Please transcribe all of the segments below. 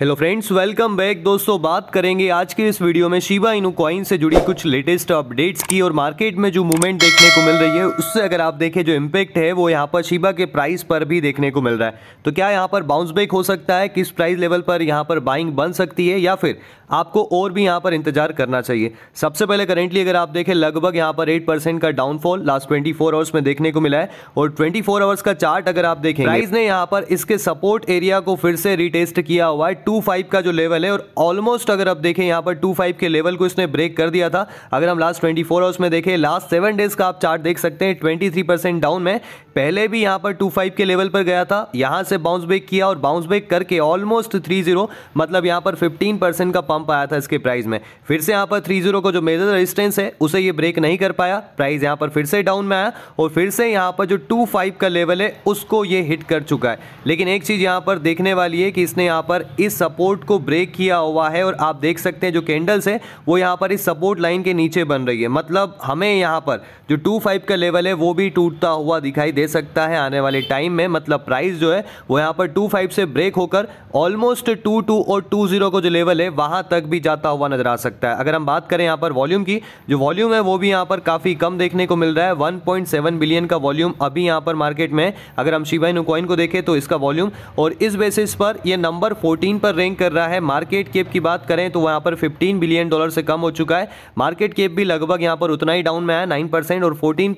hello friends welcome back दोस्तों बात करेंगे आज के इस वीडियो में शिवा इनू कॉइन से जुड़ी कुछ लेटेस्ट अपडेट्स की और मार्केट में जो मूवमेंट देखने को मिल रही है उससे अगर आप देखें जो इम्पैक्ट है वो यहाँ पर शिवा के प्राइस पर भी देखने को मिल रहा है तो क्या यहाँ पर बाउंस बैक हो सकता है किस प्राइस लेवल पर यहाँ पर बाइंग बन सकती है या फिर आपको और भी यहाँ पर इंतजार करना चाहिए सबसे पहले करेंटली अगर आप देखें लगभग यहाँ पर एट परसेंट का downfall last twenty four hours में देखने को मिला है और ट्वेंटी फोर आवर्स का चार्ट अगर आप देखें प्राइस ने यहाँ पर इसके सपोर्ट एरिया को फिर से रिटेस्ट किया हुआ है टू फाइव का जो लेवल है और ऑलमोस्ट अगर आप देखें यहाँ पर टू फाइव के लेवल को इसने ब्रेक कर दिया था अगर हम लास्ट ट्वेंटी फोर आवर्स में देखें लास्ट सेवन डेज का आप चार्ट देख सकते हैं ट्वेंटी थ्री परसेंट डाउन में पहले भी यहां पर 2.5 के लेवल पर गया था यहां से बाउंस बैक किया और बाउंस बैक करके ऑलमोस्ट 3.0 मतलब यहां पर 15 परसेंट का पंप आया था इसके प्राइस में फिर से यहां पर 3.0 का जो मेजर रेजिस्टेंस है उसे ये ब्रेक नहीं कर पाया प्राइस यहां पर फिर से डाउन में आया और फिर से यहां पर जो 2.5 का लेवल है उसको ये हिट कर चुका है लेकिन एक चीज़ यहां पर देखने वाली है कि इसने यहाँ पर इस सपोर्ट को ब्रेक किया हुआ है और आप देख सकते हैं जो कैंडल्स है वो यहां पर इस सपोर्ट लाइन के नीचे बन रही है मतलब हमें यहाँ पर जो टू का लेवल है वो भी टूटता हुआ दिखाई दे सकता है आने वाले टाइम में मतलब प्राइस जो है वो यहाँ पर टू फाइव से ब्रेक होकर ऑलमोस्ट टू टू और टू जीरो को जो लेवल है वहाँ तक भी जाता हुआ नजर आ सकता है अगर हम बात करें यहाँ पर वॉल्यूम की जो वॉल्यूम है वो भी यहाँ पर काफ़ी कम देखने को मिल रहा है 1.7 बिलियन का वॉल्यूम अभी यहाँ पर मार्केट में अगर हम शिवाई नुकॉइन को देखें तो इसका वॉल्यूम और इस बेसिस पर यह नंबर फोर्टीन पर रैंक कर रहा है मार्केट केप की बात करें तो वहाँ पर फिफ्टीन बिलियन डॉलर से कम हो चुका है मार्केट केप भी लगभग यहाँ पर उतना ही डाउन में आया नाइन और फोर्टीन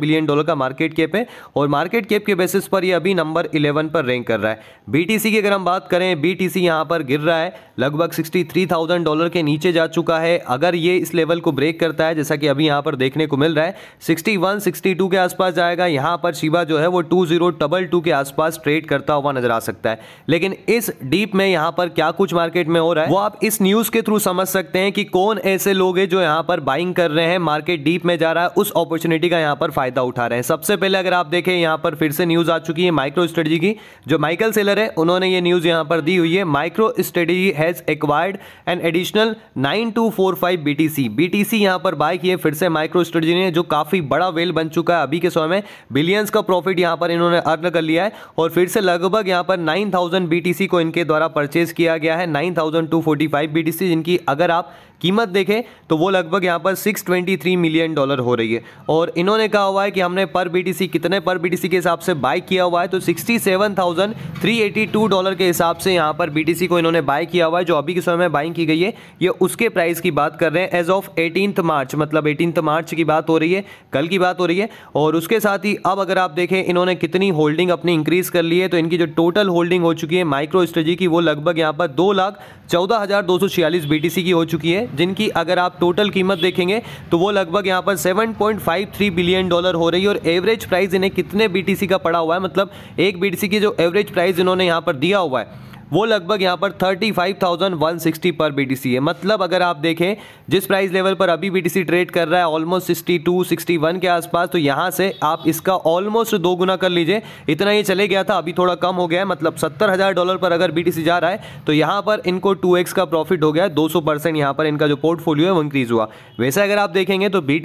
बिलियन डॉलर का मार्केट केप है और मार्केट कैप के बेसिस पर ये अभी नंबर 11 पर रैंक कर रहा है बीटीसी की अगर हम बात करें बीटीसी यहाँ पर गिर रहा है लगभग 63,000 डॉलर के नीचे जा चुका है अगर ये इस लेवल को ब्रेक करता है जैसा कि अभी यहाँ पर देखने को मिल रहा है 61, 62 के आसपास जाएगा यहाँ पर शिवा जो है वो टू जीरो डबल टू के आसपास ट्रेड करता हुआ नजर आ सकता है लेकिन इस डीप में यहाँ पर क्या कुछ मार्केट में हो रहा है वो आप इस न्यूज के थ्रू समझ सकते हैं कि कौन ऐसे लोग है जो यहाँ पर बाइंग कर रहे हैं मार्केट डीप में जा रहा है उस अपॉर्चुनिटी का यहाँ पर फायदा उठा रहे हैं सबसे पहले अगर आप देखें यहाँ पर फिर से न्यूज़ आ चुकी है माइक्रो स्ट्रेटजी की जो माइकल सेलर है उन्होंने ये न्यूज़ यहाँ पर दी हुई है MicroStrategy has acquired an additional nine two four five B T C B T C यहाँ पर बाय किए फिर से माइक्रो स्ट्रेटजी ने जो काफ़ी बड़ा वेल बन चुका है अभी के समय में बिलियंस का प्रॉफिट यहाँ पर इन्होंने अर्न कर लिया है और फिर से लगभग यहाँ पर nine thousand B T C को इनके द्वारा परचेज किया गया है nine thousand two forty five B T C जिनकी अगर आप कीमत देखें तो वो लगभग यहाँ पर 623 मिलियन डॉलर हो रही है और इन्होंने कहा हुआ है कि हमने पर बीटीसी कितने पर बीटीसी के हिसाब से बाय किया हुआ है तो 67,382 डॉलर के हिसाब से यहाँ पर बीटीसी को इन्होंने बाय किया हुआ है जो अभी के समय में बाइंग की गई है ये उसके प्राइस की बात कर रहे हैं एज ऑफ एटीन मार्च मतलब एटीन मार्च की बात हो रही है कल की बात हो रही है और उसके साथ ही अब अगर आप देखें इन्होंने कितनी होल्डिंग अपनी इंक्रीज कर ली है तो इनकी जो टोटल होल्डिंग हो चुकी है माइक्रो स्ट्रेजी की वो लगभग यहाँ पर दो लाख चौदह हज़ार दो सौ छियालीस बी की हो चुकी है जिनकी अगर आप टोटल कीमत देखेंगे तो वो लगभग यहाँ पर 7.53 बिलियन डॉलर हो रही है और एवरेज प्राइस इन्हें कितने बीटीसी का पड़ा हुआ है मतलब एक बीटीसी की जो एवरेज प्राइस इन्होंने यहाँ पर दिया हुआ है वो लगभग यहाँ पर 35,160 पर BTC है मतलब अगर आप देखें जिस प्राइस लेवल पर अभी BTC ट्रेड कर रहा है ऑलमोस्ट 62, 61 के आसपास तो यहाँ से आप इसका ऑलमोस्ट दो गुना कर लीजिए इतना ही चले गया था अभी थोड़ा कम हो गया है मतलब सत्तर हज़ार डॉलर पर अगर बी जा रहा है तो यहाँ पर इनको टू का प्रॉफिट हो गया दो सौ यहाँ पर इनका जो पोर्टफोलियो है वो इंक्रीज हुआ वैसे अगर आप देखेंगे तो बी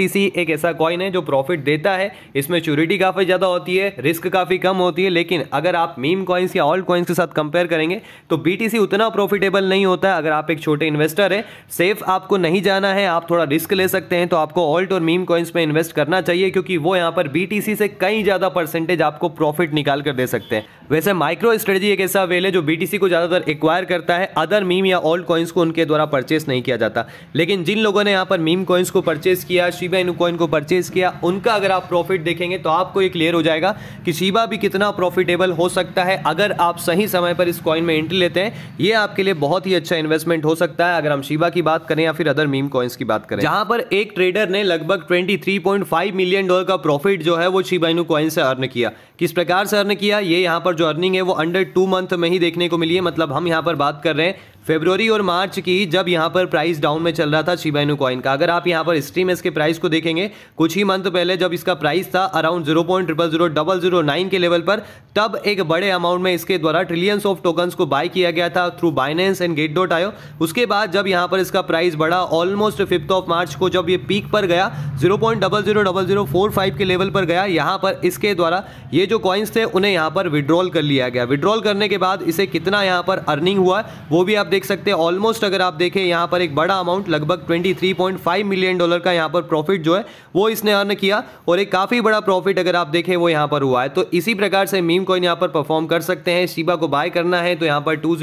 एक ऐसा कॉइन है जो प्रॉफिट देता है इसमें च्योरिटी काफ़ी ज़्यादा होती है रिस्क काफ़ी कम होती है लेकिन अगर आप मीम कॉइन्स या ऑल्ड कॉइन्स के साथ कंपेयर करेंगे तो बीटीसी उतना प्रॉफिटेबल नहीं होता है अगर आप एक छोटे इन्वेस्टर है सेफ आपको नहीं जाना है आप थोड़ा रिस्क ले सकते हैं तो आपको ऑल्ट और मीम कॉइन्स में इन्वेस्ट करना चाहिए क्योंकि वो यहाँ पर बीटीसी से कई ज़्यादा परसेंटेज आपको प्रॉफिट निकाल कर दे सकते हैं वैसे माइक्रो स्ट्रेटेजी एक ऐसा वेल है जो बीटीसी को ज़्यादातर एक्वायर करता है अदर मीम या ऑल्ट कॉइन्स को उनके द्वारा परचेस नहीं किया जाता लेकिन जिन लोगों ने यहाँ पर मीम कॉइन्स को परचेस किया शिबा इन कॉइन को परचेस किया उनका अगर आप प्रॉफिट देखेंगे तो आपको ये क्लियर हो जाएगा कि शिबा भी कितना प्रॉफिटेबल हो सकता है अगर आप सही समय पर इस कॉइन में एंट्री लेते हैं ये आपके लिए बहुत ही अच्छा इन्वेस्टमेंट हो सकता है अगर हम शिबा की बात करें या फिर अदर मीम कॉइन्स की बात करें जहां पर एक ट्रेडर ने लगभग 23.5 मिलियन डॉलर का प्रॉफिट जो है वो शिबाइनू कॉइन से अर्न किया किस प्रकार से अर्न किया ये यहाँ पर जो अर्निंग है वो अंडर टू मंथ में ही देखने को मिली है मतलब हम यहाँ पर बात कर रहे हैं फेब्रवरी और मार्च की जब यहाँ पर प्राइस डाउन में चल रहा था शिवाइनू कॉइन का अगर आप यहाँ पर स्ट्रीम इसके प्राइस को देखेंगे कुछ ही मंथ पहले जब इसका प्राइस था around zero point triple zero double zero nine के लेवल पर तब एक बड़े अमाउंट में इसके द्वारा ट्रिलियंस ऑफ टोकन्स को बाय किया गया था through Binance and Gate dot io उसके बाद जब यहाँ पर इसका प्राइस बढ़ा ऑलमोस्ट फिफ्थ ऑफ मार्च को जब ये पीक पर गया zero point double zero double zero four five के लेवल पर गया यहाँ पर इसके द्वारा ये जो कॉइन्स थे उन्हें यहाँ पर विड्रॉल कर लिया गया विड्रॉल करने के बाद इसे कितना यहाँ पर अर्निंग हुआ वो भी आप देख सकते हैं ऑलमोस्ट अगर आप देखें यहाँ पर एक बड़ा अमाउंट लगभग 23.5 मिलियन डॉलर का यहाँ पर प्रॉफिट जो है वो इसने अर्न किया और एक काफ़ी बड़ा प्रॉफिट अगर आप देखें वो यहाँ पर हुआ है तो इसी प्रकार से मीम कॉइन यहाँ पर परफॉर्म कर सकते हैं शिबा को बाय करना है तो यहाँ पर टू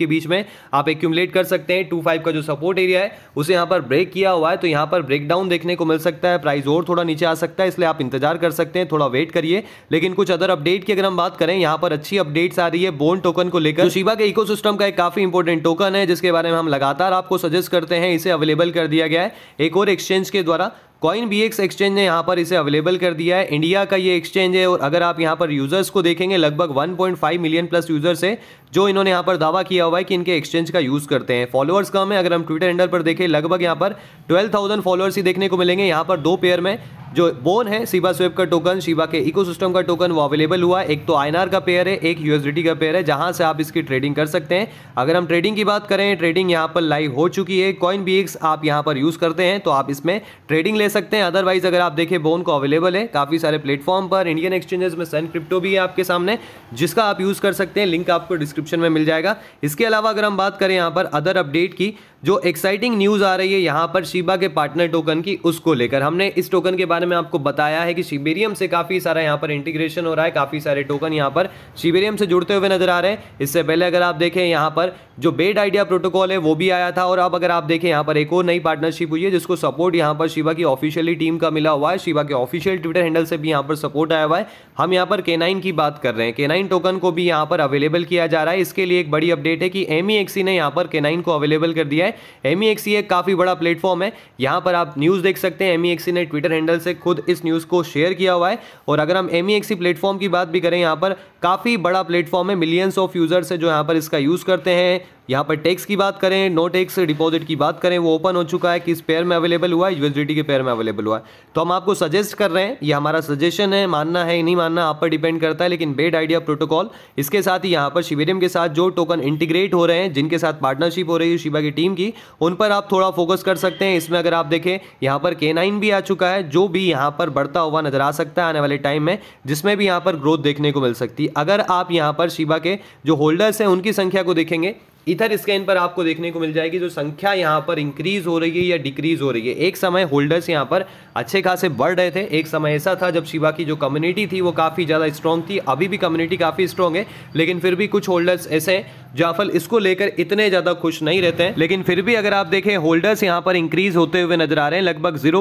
के बीच में आप एक्यूमलेट कर सकते हैं टू का जो सपोर्ट एरिया है उसे यहाँ पर ब्रेक किया हुआ है तो यहाँ पर ब्रेकडाउन देखने को मिल सकता है प्राइस और थोड़ा नीचे आ सकता है इसलिए आप इंतजार कर सकते हैं थोड़ा वेट करिए लेकिन कुछ अदर अपडेट की अगर हम बात करें यहाँ पर अच्छी अपडेट्स आ रही है बोन टोकन को लेकर तो शिबा के इकोसिस्टम का एक काफी इंपोर्टेंट टोकन टोकन है जिसके बारे में हम लगातार आपको सजेस्ट करते हैं इसे अवेलेबल कर दिया गया है एक और एक्सचेंज के द्वारा कॉइन बी एक्स एक्सचेंज ने यहाँ पर इसे अवेलेबल कर दिया है इंडिया का ये एक्सचेंज है और अगर आप यहाँ पर यूज़र्स को देखेंगे लगभग 1.5 मिलियन प्लस यूज़र्स है जो इन्होंने यहाँ पर दावा किया हुआ है कि इनके एक्सचेंज का यूज़ करते हैं फॉलोअर्स कम है अगर हम ट्विटर हैंडल पर देखें लगभग यहाँ पर ट्वेल्व फॉलोअर्स ही देखने को मिलेंगे यहाँ पर दो पेयर में जो बोन है शिबा स्वेप का टोकन शिबा के इकोसिस्टम का टोकन वो अवेलेबल हुआ एक तो आईएनआर का पेयर है एक यूएसडीटी का पेयर है जहां से आप इसकी ट्रेडिंग कर सकते हैं अगर हम ट्रेडिंग की बात करें ट्रेडिंग यहां पर लाइव हो चुकी है कॉइन बी आप यहां पर यूज करते हैं तो आप इसमें ट्रेडिंग ले सकते हैं अदरवाइज अगर आप देखें बोन को अवेलेबल है काफ़ी सारे प्लेटफॉर्म पर इंडियन एक्सचेंजेस में सन क्रिप्टो भी है आपके सामने जिसका आप यूज़ कर सकते हैं लिंक आपको डिस्क्रिप्शन में मिल जाएगा इसके अलावा अगर हम बात करें यहाँ पर अदर अपडेट की जो एक्साइटिंग न्यूज़ आ रही है यहाँ पर शिबा के पार्टनर टोकन की उसको लेकर हमने इस टोकन के बारे में आपको बताया है कि शिबेरियम से काफ़ी सारा यहाँ पर इंटीग्रेशन हो रहा है काफ़ी सारे टोकन यहाँ पर शिबेरियम से जुड़ते हुए नजर आ रहे हैं इससे पहले अगर आप देखें यहाँ पर जो बेड आइडिया प्रोटोकॉल है वो भी आया था और अब अगर आप देखें यहाँ पर एक और नई पार्टनरशिप हुई है जिसको सपोर्ट यहाँ पर शिवा की ऑफिशियली टीम का मिला हुआ है शिवा के ऑफिशियल ट्विटर हैंडल से भी यहाँ पर सपोर्ट आया हुआ है हम यहाँ पर केनाइन की बात कर रहे हैं केनाइन टोकन को भी यहाँ पर अवेलेबल किया जा रहा है इसके लिए एक बड़ी अपडेट है कि एम e e ने यहाँ पर केनाइन को अवेलेबल कर दिया है एम e एक काफ़ी बड़ा प्लेटफॉर्म है यहाँ पर आप न्यूज़ देख सकते हैं एम ने ट्विटर हैंडल से खुद इस न्यूज़ को शेयर किया हुआ है और अगर हम एम प्लेटफॉर्म की बात भी करें यहाँ पर काफ़ी बड़ा प्लेटफॉर्म है मिलियंस ऑफ यूजर्स है जो यहाँ पर इसका यूज़ करते हैं यहाँ पर टैक्स की बात करें नो टैक्स डिपॉजिट की बात करें वो ओपन हो चुका है किस पेयर में अवेलेबल हुआ है यूएसडीटी के पेयर में अवेलेबल हुआ है तो हम आपको सजेस्ट कर रहे हैं ये हमारा सजेशन है मानना है नहीं मानना आप पर डिपेंड करता है लेकिन बेड आइडिया प्रोटोकॉल इसके साथ ही यहाँ पर शिवेरियम के साथ जो टोकन इंटीग्रेट हो रहे हैं जिनके साथ पार्टनरशिप हो रही है शिवा की टीम की उन पर आप थोड़ा फोकस कर सकते हैं इसमें अगर आप देखें यहाँ पर के भी आ चुका है जो भी यहाँ पर बढ़ता हुआ नजर आ सकता है आने वाले टाइम में जिसमें भी यहाँ पर ग्रोथ देखने को मिल सकती है अगर आप यहाँ पर शिवा के जो होल्डर्स हैं उनकी संख्या को देखेंगे इधर स्कैन पर आपको देखने को मिल जाएगी जो संख्या यहाँ पर इंक्रीज हो रही है या डिक्रीज हो रही है एक समय होल्डर्स यहाँ पर अच्छे खासे बढ़ रहे थे एक समय ऐसा था जब शिवा की जो कम्युनिटी थी वो काफ़ी ज़्यादा स्ट्रॉन्ग थी अभी भी कम्युनिटी काफ़ी स्ट्रॉन्ग है लेकिन फिर भी कुछ होल्डर्स ऐसे हैं जाफल इसको लेकर इतने ज़्यादा खुश नहीं रहते हैं लेकिन फिर भी अगर आप देखें होल्डर्स यहाँ पर इंक्रीज होते हुए नजर आ रहे हैं लगभग जीरो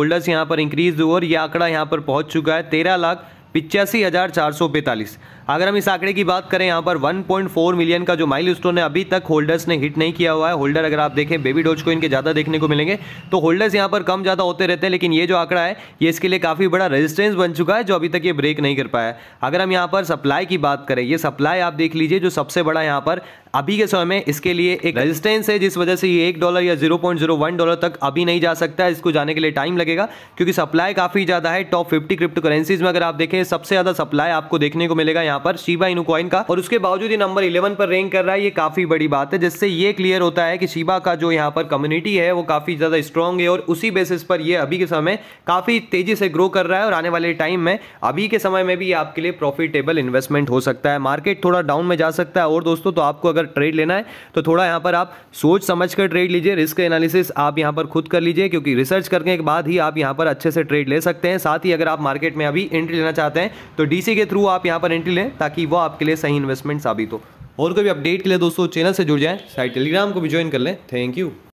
होल्डर्स यहाँ पर इंक्रीज हुए और ये आंकड़ा यहाँ पर पहुँच चुका है तेरह लाख पिचासी हज़ार चार सौ पैंतालीस अगर हम इस आंकड़े की बात करें यहाँ पर 1.4 मिलियन का जो माइल स्टोन है अभी तक होल्डर्स ने हिट नहीं किया हुआ है होल्डर अगर आप देखें बेबी डोज को इनके ज़्यादा देखने को मिलेंगे तो होल्डर्स यहाँ पर कम ज़्यादा होते रहते हैं लेकिन ये जो आंकड़ा है ये इसके लिए काफ़ी बड़ा रेजिस्टेंस बन चुका है जो अभी तक ये ब्रेक नहीं कर पाया अगर हम यहाँ पर सप्लाई की बात करें ये सप्लाई आप देख लीजिए जो सबसे बड़ा यहाँ पर अभी के समय में इसके लिए एक रेजिस्टेंस है जिस वजह से ये एक डॉलर या zero point zero one dollar तक अभी नहीं जा सकता है इसको जाने के लिए टाइम लगेगा क्योंकि सप्लाई काफ़ी ज़्यादा है टॉप फिफ्टी क्रिप्टो करेंसीज में अगर आप देखें सबसे ज़्यादा सप्लाई आपको देखने को मिलेगा यहाँ यहाँ पर शिबा इनू का और उसके बावजूद ही नंबर इलेवन पर रैंक कर रहा है ये काफी बड़ी बात है जिससे ये क्लियर होता है कि शिबा का जो यहाँ पर कम्युनिटी है वो काफी ज्यादा स्ट्रॉन्ग है और उसी बेसिस पर ये अभी के समय काफी तेजी से ग्रो कर रहा है और आने वाले टाइम में अभी के समय में भी आपके लिए प्रॉफिटेबल इन्वेस्टमेंट हो सकता है मार्केट थोड़ा डाउन में जा सकता है और दोस्तों तो आपको अगर ट्रेड लेना है तो थोड़ा यहाँ पर आप सोच समझ कर ट्रेड लीजिए रिस्क एनालिसिस आप यहाँ पर खुद कर लीजिए क्योंकि रिसर्च करने के बाद ही आप यहाँ पर अच्छे से ट्रेड ले सकते हैं साथ ही अगर आप मार्केट में अभी एंट्री लेना चाहते हैं तो डीसी के थ्रू आप यहाँ पर एंट्री लें ताकि वो आपके लिए सही इन्वेस्टमेंट साबित हो और कोई अपडेट के लिए दोस्तों चैनल से जुड़ जाएं साइड टेलीग्राम को भी ज्वाइन कर लें थैंक यू